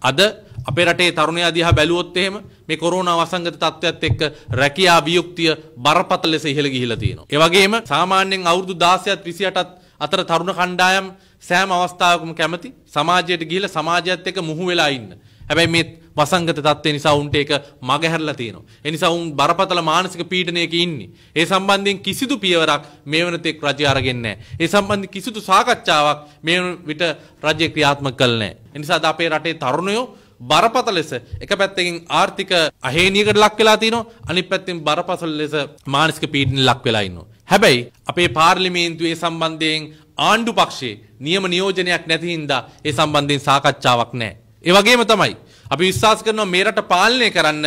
අද අපේ රටේ තරුණයා දිහා බැලුවොත් එහෙම මේ කොරෝනා වසංගත තත්ත්වයත් එක්ක රැකියා වියුක්තිය බරපතල ලෙස ඉහළ ගිහිලා තියෙනවා. ඒ වගේම සාමාන්‍යයෙන් අවුරුදු 16ත් 28ත් අතර තරුණ කණ්ඩායම් සෑම අවස්ථාවකම කැමති සමාජයට ගිහිලා සමාජයත් එක්ක මුහු වෙලා ඉන්න. හැබැයි මේ වසංගත තත්ත්වය නිසා උන්ට ඒක මගහැරලා තියෙනවා. ඒ නිසා උන් බරපතල මානසික පීඩනයක ඉන්නේ. ඒ සම්බන්ධයෙන් කිසිදු පියවරක් මේ වෙනතෙක් රජය අරගෙන නැහැ. ඒ සම්බන්ධ කිසිදු සාකච්ඡාවක් මේ විට රජය ක්‍රියාත්මක කළ නැහැ. ඒ නිසාද අපේ රටේ තරුණයෝ බරපතල ලෙස එක පැත්තකින් ආර්ථික අහේනියකට ලක් වෙලා තිනවා අනිත් පැත්තෙන් බරපතල ලෙස මානසික පීඩනෙට ලක් වෙලා ඉන්නවා. හැබැයි අපේ පාර්ලිමේන්තුවේ සම්බන්ධයෙන් ආණ්ඩු පක්ෂයේ නියම නියෝජනයක් නැති හින්දා ඒ සම්බන්ධයෙන් සාකච්ඡාවක් නැහැ. ඒ වගේම තමයි අපි විශ්වාස කරනවා මේ රට පාලනය කරන්න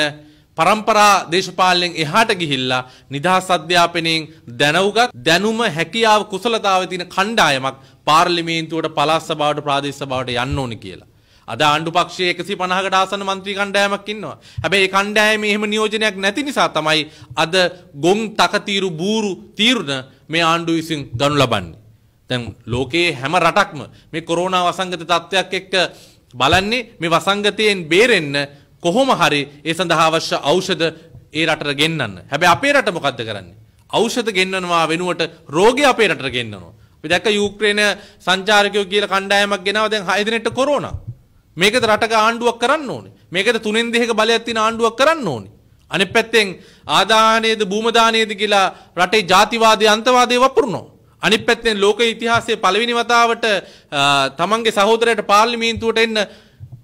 පරම්පරා දේශපාලනයෙන් එහාට ගිහිල්ලා නිදහස් අධ්‍යාපනයෙන් දැනුගත් දැනුම හැකියාව කුසලතාවය තියෙන කණ්ඩායමක් පාර්ලිමේන්තුවට පළාත් සභාවට ප්‍රාදේශ සභාවට යන්න ඕනේ කියලා. අද ආණ්ඩු පක්ෂයේ 150කට ආසන්න මන්ත්‍රී කණ්ඩායමක් ඉන්නවා. හැබැයි ඒ කණ්ඩායමේ එහෙම නියෝජනයක් නැති නිසා තමයි අද ගොන් තකතිරු බూరు තීරණ මේ ආණ්ඩුව විසින් ගනු ලබන්නේ. දැන් ලෝකයේ හැම රටක්ම මේ කොරෝනා වසංගත තත්ත්වයක් එක්ක බලන්නේ මේ වසංගතයෙන් බේරෙන්න කොහොම හරි ඒ සඳහා අවශ්‍ය ඖෂධ ඒ රටට ගෙන්නන්න. හැබැයි අපේ රට මොකද්ද කරන්නේ? ඖෂධ ගෙන්නනවා වෙනුවට රෝගය අපේ රටට ගෙන්නනවා. අපි දැක්ක යුක්‍රේන සංචාරකයෝ කියලා කණ්ඩායමක් ගෙනාව දැන් 6 දිනෙට කොරෝනා. මේකද රටක ආණ්ඩුවක් කරන්න ඕනේ. මේකද තුනෙන් දෙකක බලයක් තියෙන ආණ්ඩුවක් කරන්න ඕනේ. අනිත් පැත්තෙන් ආදානයේද භූමදානයේද කියලා රටේ ජාතිවාදී අන්තවාදී වපුරනවා. අනිත් පැත්තෙන් ලෝක ඉතිහාසයේ පළවෙනි වතාවට තමන්ගේ සහෝදරයට පාර්ලිමේන්තුවට එන්න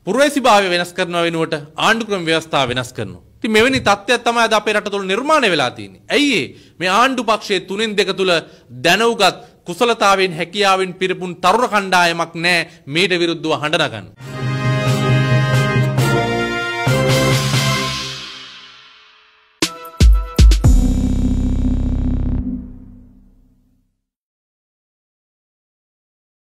පුරවැසිභාවය වෙනස් කරනවා වෙනුවට ආණ්ඩු ක්‍රම ව්‍යවස්ථාව වෙනස් කරනවා. ඉතින් මෙවැනි තත්ත්වයක් තමයි අද අපේ රට තුළ නිර්මාණය වෙලා තියෙන්නේ. ඇයි මේ ආණ්ඩු පක්ෂයේ තුනෙන් දෙක තුළ දැනුගත් කුසලතාවෙන් හැකියාවෙන් පිරපුන් තරුණ කණ්ඩායමක් නැහැ මේට විරුද්ධව හඬ නගන්නේ.